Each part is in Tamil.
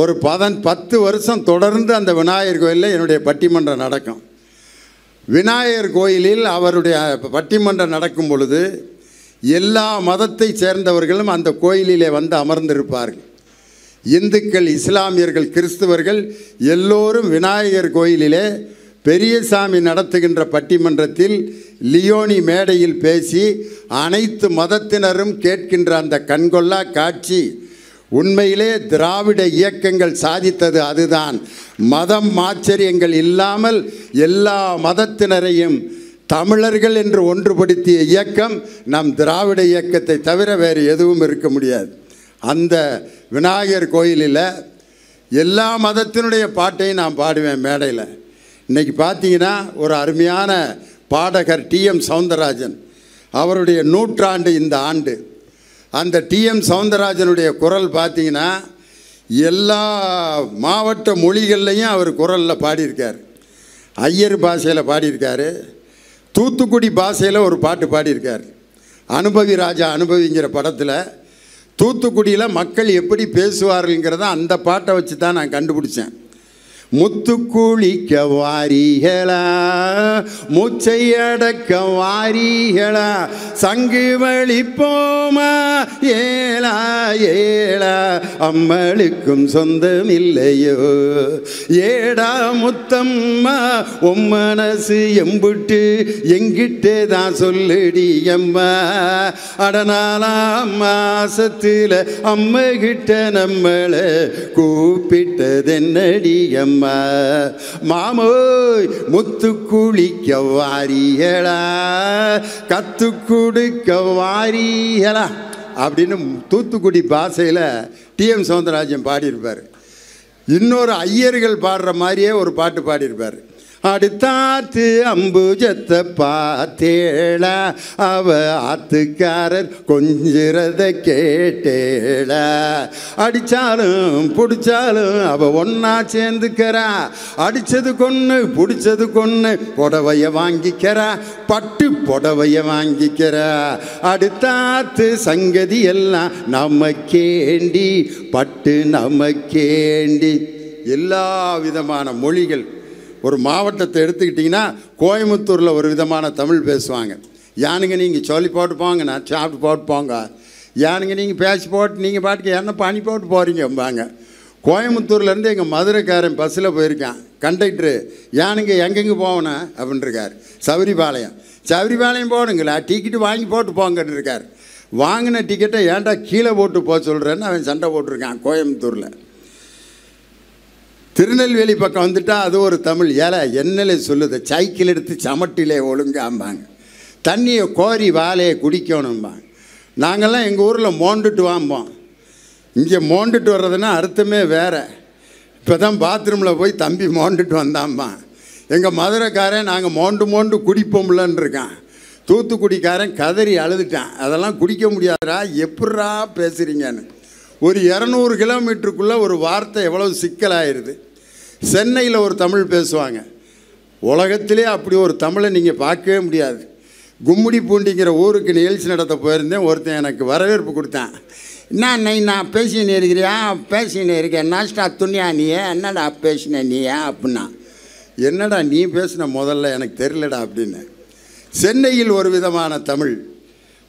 ஒரு பதன் பத்து வருஷம் தொடர்ந்து அந்த விநாயகர் கோயிலில் என்னுடைய பட்டிமன்றம் நடக்கும் விநாயகர் கோயிலில் அவருடைய பட்டிமன்றம் நடக்கும் பொழுது எல்லா மதத்தை சேர்ந்தவர்களும் அந்த கோயிலிலே வந்து அமர்ந்திருப்பார்கள் இந்துக்கள் இஸ்லாமியர்கள் கிறிஸ்தவர்கள் எல்லோரும் விநாயகர் கோயிலிலே பெரியசாமி நடத்துகின்ற பட்டிமன்றத்தில் லியோனி மேடையில் பேசி அனைத்து மதத்தினரும் கேட்கின்ற அந்த கண்கொள்ளா காட்சி உண்மையிலே திராவிட இயக்கங்கள் சாதித்தது அதுதான் மதம் ஆச்சரியங்கள் இல்லாமல் எல்லா மதத்தினரையும் தமிழர்கள் என்று ஒன்றுபடுத்திய இயக்கம் நம் திராவிட இயக்கத்தை தவிர வேறு எதுவும் இருக்க முடியாது அந்த விநாயகர் கோயிலில் எல்லா மதத்தினுடைய பாட்டையும் நான் பாடுவேன் மேடையில் இன்றைக்கி பார்த்தீங்கன்னா ஒரு அருமையான பாடகர் டி எம் சவுந்தரராஜன் அவருடைய நூற்றாண்டு இந்த ஆண்டு அந்த டிஎம் சவுந்தரராஜனுடைய குரல் பார்த்தீங்கன்னா எல்லா மாவட்ட மொழிகள்லையும் அவர் குரலில் பாடியிருக்கார் ஐயர் பாஷையில் பாடியிருக்காரு தூத்துக்குடி பாஷையில் ஒரு பாட்டு பாடியிருக்கார் அனுபவி ராஜா அனுபவிங்கிற படத்தில் தூத்துக்குடியில் மக்கள் எப்படி பேசுவார்கள்ங்கிறத அந்த பாட்டை வச்சு தான் நான் கண்டுபிடிச்சேன் முத்து குளிக்க வாரிகளா மூச்சை அடக்க வாரிகளா சங்கு வழிப்போமா ஏலா ஏலா அம்மளுக்கும் சொந்தம் இல்லையோ ஏடா முத்தம்மா உம் மனசு எம்புட்டு எங்கிட்டே தான் சொல்லடி அம்மா அடனாலாம் மாசத்தில் அம்மா கிட்ட நம்மளை கூப்பிட்டதென்னடி அம்மா மாமோய் முத்து குளிக்க வாரியலா கத்து கொடுக்க வாரியலா அப்படின்னு தூத்துக்குடி பாஷையில் டிஎம் சவுந்தரராஜன் பாடியிருப்பார் இன்னொரு ஐயர்கள் பாடுற மாதிரியே ஒரு பாட்டு பாடியிருப்பார் அடுத்தாத்து அம்புஜத்தை பார்த்தேள அவ ஆத்துக்காரர் கொஞ்சிறத கேட்டேள அடித்தாலும் பிடிச்சாலும் அவ ஒன்னா சேர்ந்துக்கிறா அடித்தது கொன்று பிடிச்சது கொன்று புடவைய வாங்கிக்கிறா பட்டு புடவைய வாங்கிக்கிறா அடுத்தாத்து சங்கதி எல்லாம் நமக்கேண்டி பட்டு நமக்கேண்டி எல்லா விதமான மொழிகள் ஒரு மாவட்டத்தை எடுத்துக்கிட்டிங்கன்னா கோயம்புத்தூரில் ஒரு விதமான தமிழ் பேசுவாங்க யானுங்க நீங்கள் சொல்லி போட்டு போங்கண்ணா சாப்பிட்டு போட்டு போங்க யானுங்க நீங்கள் பேசி போட்டு நீங்கள் பாட்டுக்கு என்ன பண்ணி போட்டு போகிறீங்கம்பாங்க கோயம்புத்தூர்லேருந்து எங்கள் மதுரைக்காரன் பஸ்ஸில் போயிருக்கான் கண்டக்டரு யானுங்க எங்கெங்கே போகணும் அப்படின்ட்டுருக்கார் சவுரிபாளையம் சவுரிபாளையம் போகணுங்களா டிக்கெட்டு வாங்கி போட்டு போங்கன்னு இருக்கார் வாங்கின டிக்கெட்டை ஏன்டா கீழே போட்டு போக சொல்கிறேன்னு அவன் சண்டை போட்டிருக்கான் கோயம்புத்தூரில் திருநெல்வேலி பக்கம் வந்துட்டால் அது ஒரு தமிழ் ஏழை என்னலே சொல்லுது சைக்கிள் எடுத்து சமட்டிலே ஒழுங்காம்பாங்க தண்ணியை கோரி வாழையை குடிக்கணும்பாங்க நாங்கள்லாம் எங்கள் ஊரில் மோண்டுட்டு வாம்போம் இங்கே மோண்டுட்டு வர்றதுன்னா அர்த்தமே வேறு இப்போ தான் பாத்ரூமில் போய் தம்பி மோண்டுட்டு வந்தாம்மா எங்கள் மதுரைக்காரன் நாங்கள் மோண்டு மோண்டு குடிப்போம்லன்னு இருக்கான் தூத்துக்குடிக்காரன் கதறி அழுதுட்டான் அதெல்லாம் குடிக்க முடியாதரா எப்பட்றா பேசுகிறீங்கன்னு ஒரு இரநூறு கிலோமீட்டருக்குள்ளே ஒரு வார்த்தை எவ்வளோ சிக்கலாயிருது சென்னையில் ஒரு தமிழ் பேசுவாங்க உலகத்திலே அப்படி ஒரு தமிழை நீங்கள் பார்க்கவே முடியாது கும்முடி பூண்டிங்கிற ஊருக்கு நிகழ்ச்சி நடத்த போயிருந்தேன் ஒருத்தன் எனக்கு வரவேற்பு கொடுத்தான் என்ன நீ நான் பேசின்னு இருக்கிறியா பேசின்னு இருக்கேன் நாஷ்டா துணியா நீ என்னடா பேசின நீ அப்படின்னா என்னடா நீ பேசின முதல்ல எனக்கு தெரியலடா அப்படின்னு சென்னையில் ஒரு விதமான தமிழ்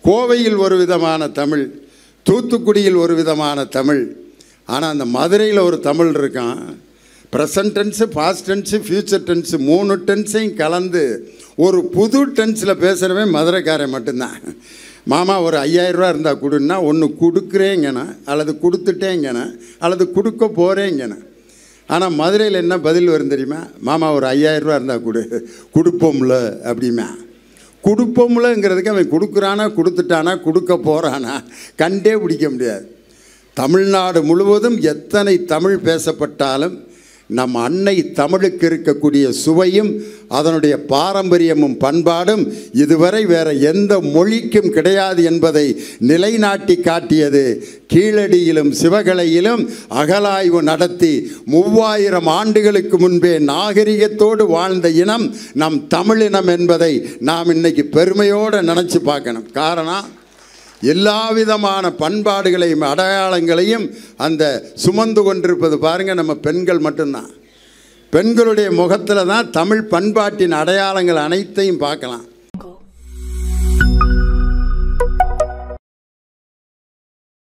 கோவையில் ஒரு விதமான தமிழ் தூத்துக்குடியில் ஒரு விதமான தமிழ் ஆனால் அந்த மதுரையில் ஒரு தமிழ் இருக்கான் present tense past tense future tense மூணு டென்ஸையும் கலந்து ஒரு புது டென்ஸில் பேசுகிறவன் மதுரைக்காரன் மட்டும்தான் மாமா ஒரு ஐயாயிரரூவா இருந்தால் கொடுன்னா ஒன்று கொடுக்குறேங்கண்ணா அல்லது கொடுத்துட்டேங்கண்ணா அல்லது கொடுக்க போகிறேங்கண்ணா ஆனால் மதுரையில் என்ன பதில் வரும் தெரியுமா மாமா ஒரு ஐயாயிரரூவா இருந்தால் கொடு கொடுப்போம்ல அப்படிமா கொடுப்போம்லங்கிறதுக்கு அவன் கொடுக்குறானா கொடுத்துட்டானா கொடுக்க போகிறானா கண்டே பிடிக்க முடியாது தமிழ்நாடு முழுவதும் எத்தனை தமிழ் பேசப்பட்டாலும் நம் அன்னை தமிழுக்கு இருக்கக்கூடிய சுவையும் அதனுடைய பாரம்பரியமும் பண்பாடும் இதுவரை வேற எந்த மொழிக்கும் கிடையாது என்பதை நிலைநாட்டி காட்டியது கீழடியிலும் சிவகலையிலும் அகலாய்வு நடத்தி மூவாயிரம் ஆண்டுகளுக்கு முன்பே நாகரிகத்தோடு வாழ்ந்த இனம் நம் தமிழினம் என்பதை நாம் இன்னைக்கு பெருமையோடு நினச்சி பார்க்கணும் காரணம் எல்லா விதமான பண்பாடுகளையும் அடையாளங்களையும் அந்த சுமந்து கொண்டிருப்பது பாருங்கள் நம்ம பெண்கள் மட்டும்தான் பெண்களுடைய முகத்தில் தான் தமிழ் பண்பாட்டின் அடையாளங்கள் அனைத்தையும் பார்க்கலாம்